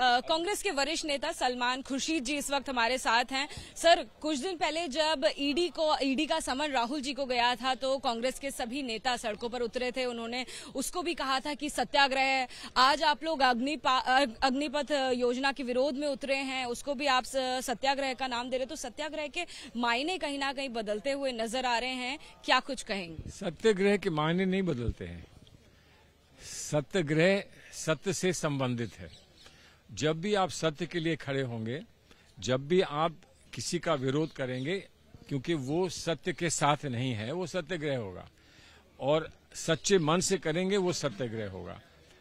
कांग्रेस के वरिष्ठ नेता सलमान खुर्शीद जी इस वक्त हमारे साथ हैं सर कुछ दिन पहले जब ईडी को ईडी का समन राहुल जी को गया था तो कांग्रेस के सभी नेता सड़कों पर उतरे थे उन्होंने उसको भी कहा था कि सत्याग्रह आज आप लोग अग्निपथ योजना के विरोध में उतरे हैं उसको भी आप सत्याग्रह का नाम दे रहे तो सत्याग्रह के मायने कहीं ना कहीं बदलते हुए नजर आ रहे हैं क्या कुछ कहेंगे सत्याग्रह के मायने नहीं बदलते हैं सत्यग्रह सत्य से संबंधित है जब भी आप सत्य के लिए खड़े होंगे जब भी आप किसी का विरोध करेंगे क्योंकि वो सत्य के साथ नहीं है वो ग्रह होगा और सच्चे मन से करेंगे वो सत्यग्रह होगा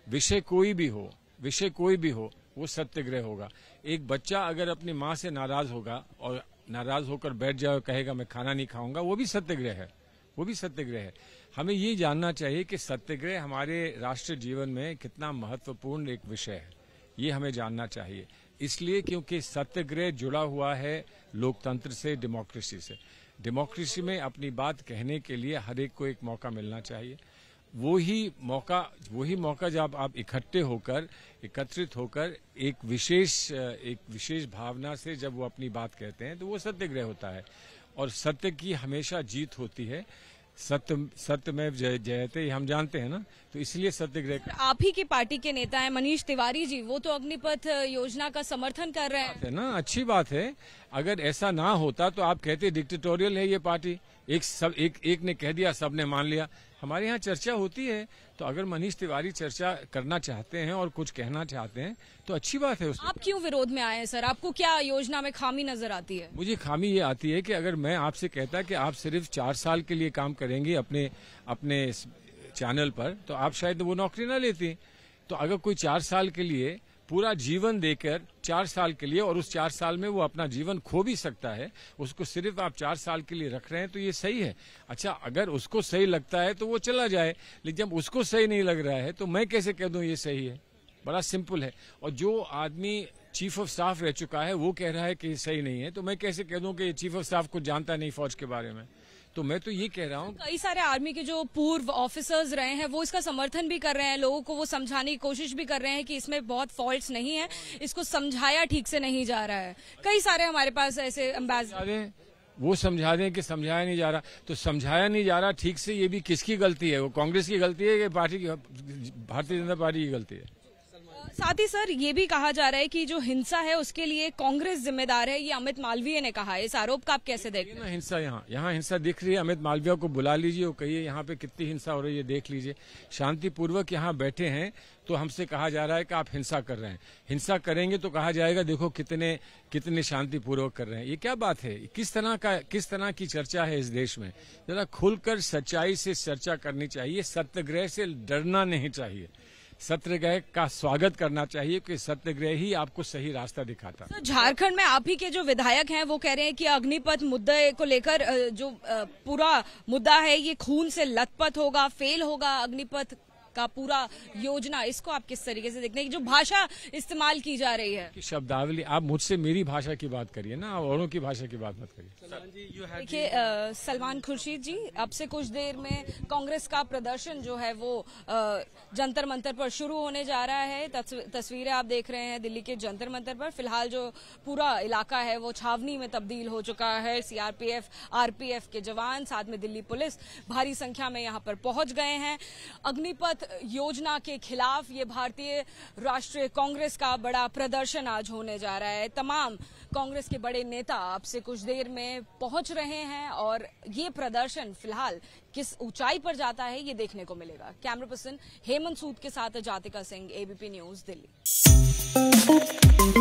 विषय कोई भी हो विषय कोई भी हो वो ग्रह होगा एक बच्चा अगर अपनी माँ से नाराज होगा और नाराज होकर बैठ जाए और कहेगा मैं खाना नहीं खाऊंगा वो भी सत्यग्रह है वो भी सत्यग्रह है हमें ये जानना चाहिए कि सत्यग्रह हमारे राष्ट्र जीवन में कितना महत्वपूर्ण एक विषय है ये हमें जानना चाहिए इसलिए क्योंकि सत्यग्रह जुड़ा हुआ है लोकतंत्र से डेमोक्रेसी से डेमोक्रेसी में अपनी बात कहने के लिए हर एक को एक मौका मिलना चाहिए वो ही मौका वही मौका जब आप इकट्ठे होकर एकत्रित होकर एक विशेष एक विशेष भावना से जब वो अपनी बात कहते हैं तो वो सत्यग्रह होता है और सत्य की हमेशा जीत होती है सत्य सत्य में जय जयते हम जानते हैं ना तो इसलिए ग्रह आप ही की पार्टी के नेता हैं मनीष तिवारी जी वो तो अग्निपथ योजना का समर्थन कर रहे हैं ना अच्छी बात है अगर ऐसा ना होता तो आप कहते डिक्टेटोरियल है ये पार्टी एक सब एक एक ने कह दिया सब ने मान लिया हमारे यहाँ चर्चा होती है तो अगर मनीष तिवारी चर्चा करना चाहते हैं और कुछ कहना चाहते हैं तो अच्छी बात है उसमें आप क्यों विरोध में आए हैं सर आपको क्या योजना में खामी नजर आती है मुझे खामी ये आती है कि अगर मैं आपसे कहता कि आप सिर्फ चार साल के लिए काम करेंगे अपने अपने चैनल पर तो आप शायद वो नौकरी ना लेती तो अगर कोई चार साल के लिए पूरा जीवन देकर चार साल के लिए और उस चार साल में वो अपना जीवन खो भी सकता है उसको सिर्फ आप चार साल के लिए रख रहे हैं तो ये सही है अच्छा अगर उसको सही लगता है तो वो चला जाए लेकिन जब उसको सही नहीं लग रहा है तो मैं कैसे कह दूं ये सही है बड़ा सिंपल है और जो आदमी चीफ ऑफ स्टाफ रह चुका है वो कह रहा है कि सही नहीं है तो मैं कैसे कह दूं कि चीफ ऑफ स्टाफ को जानता नहीं फौज के बारे में तो मैं तो ये कह रहा हूँ कई सारे आर्मी के जो पूर्व ऑफिसर्स रहे हैं वो इसका समर्थन भी कर रहे हैं लोगों को वो समझाने की कोशिश भी कर रहे हैं कि इसमें बहुत फॉल्ट नहीं है इसको समझाया ठीक से नहीं जा रहा है कई सारे हमारे पास ऐसे अम्बेसडर वो समझा दें कि समझाया नहीं जा रहा तो समझाया नहीं जा रहा ठीक से ये भी किसकी गलती है वो कांग्रेस की गलती है या पार्टी की भारतीय जनता पार्टी की गलती है साथ ही सर ये भी कहा जा रहा है कि जो हिंसा है उसके लिए कांग्रेस जिम्मेदार है ये अमित मालवीय ने कहा इस आरोप का आप कैसे देख रहे हैं हिंसा यहाँ यहाँ हिंसा दिख रही है अमित मालवीय को बुला लीजिए और कहिए यहाँ पे कितनी हिंसा हो रही है देख लीजिए शांतिपूर्वक यहाँ बैठे हैं तो हमसे कहा जा रहा है कि आप हिंसा कर रहे हैं हिंसा करेंगे तो कहा जाएगा देखो कितने कितने शांतिपूर्वक कर रहे हैं ये क्या बात है किस तरह का किस तरह की चर्चा है इस देश में जरा खुलकर सच्चाई से चर्चा करनी चाहिए सत्यग्रह से डरना नहीं चाहिए सत्यग्रह का स्वागत करना चाहिए क्योंकि सत्यग्रह ही आपको सही रास्ता दिखाता है तो झारखंड में आप ही के जो विधायक हैं वो कह रहे हैं कि अग्निपथ मुद्दे को लेकर जो पूरा मुद्दा है ये खून से लथपथ होगा फेल होगा अग्निपथ का पूरा योजना इसको आप किस तरीके से देखते हैं जो भाषा इस्तेमाल की जा रही है शब्दावली आप मुझसे मेरी भाषा की बात करिए ना औरों की भाषा की बात मत करिए देखिए सलमान खुर्शीद जी अब से कुछ देर में कांग्रेस का प्रदर्शन जो है वो जंतर मंतर पर शुरू होने जा रहा है तस्वीरें आप देख रहे हैं दिल्ली के जंतर मंतर पर फिलहाल जो पूरा इलाका है वो छावनी में तब्दील हो चुका है सीआरपीएफ आरपीएफ के जवान साथ में दिल्ली पुलिस भारी संख्या में यहाँ पर पहुंच गए हैं अग्निपथ योजना के खिलाफ ये भारतीय राष्ट्रीय कांग्रेस का बड़ा प्रदर्शन आज होने जा रहा है तमाम कांग्रेस के बड़े नेता आपसे कुछ देर में पहुंच रहे हैं और ये प्रदर्शन फिलहाल किस ऊंचाई पर जाता है ये देखने को मिलेगा कैमरा पर्सन हेमंत सूद के साथ जातिका सिंह एबीपी न्यूज दिल्ली